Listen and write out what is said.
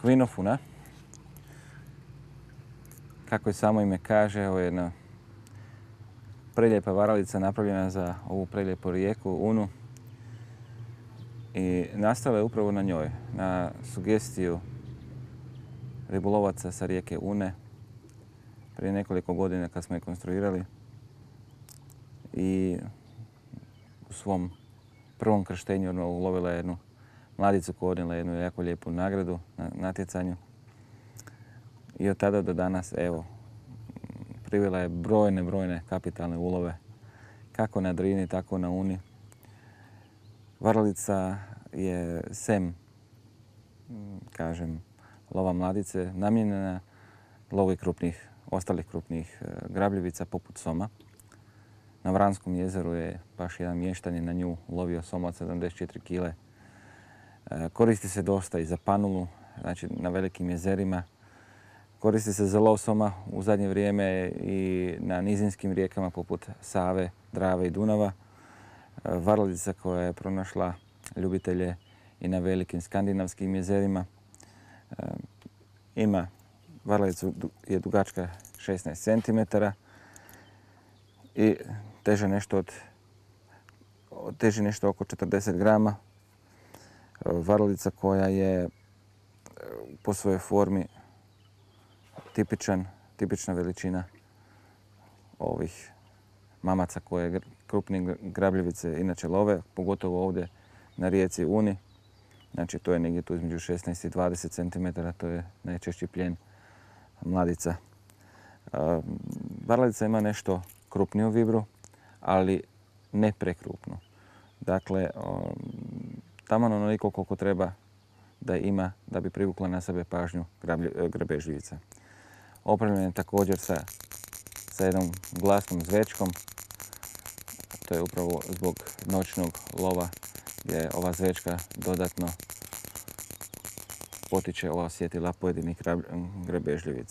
kvinofuna. Kako je samo ime kaže, ovo je jedna prelijepa varalica napravljena za ovu prelijepu rijeku Unu. I nastala je upravo na njoj, na sugestiju ribolovaca sa rijeke Une prije nekoliko godina kad smo je konstruirali i u svom prvom krštenju ulovila je jednu Mladicu koja odnijela jednu jako lijepu nagradu na natjecanju. I od tada do danas, evo, privila je brojne, brojne kapitalne ulove, kako na Drini, tako na Uni. Varlica je sem, kažem, lova mladice, namjenjena lovi krupnih, ostalih krupnih e, grabljivica poput soma. Na Vranskom jezeru je baš jedan mještanje na nju lovio soma od 74 kile E, koristi se dosta i za panulu, znači na velikim jezerima. Koristi se za losoma u zadnje vrijeme i na nizinskim rijekama poput Save, Drave i Dunava. E, Varlica koja je pronašla ljubitelje i na velikim skandinavskim jezerima. E, ima, varalicu je dugačka 16 cm i teže nešto od nešto oko 40 grama, E, varlica koja je e, po svojoj formi tipičan, tipična veličina ovih mamaca koje krupni grabljivice inače love, pogotovo ovdje na rijeci Uni. Znači to je negdje tu između 16 i 20 cm, to je najčešći pljen mladica. E, varalica ima nešto krupniju vibru, ali ne prekrupnu. Dakle, Tamo onoliko koliko treba da ima da bi privukla na sebe pažnju e, grabežljivica. Opremljen je također sa, sa jednom glasnom zvečkom. To je upravo zbog noćnog lova gdje je ova zvečka dodatno potiče ova osjetila pojedinih grabežljivica.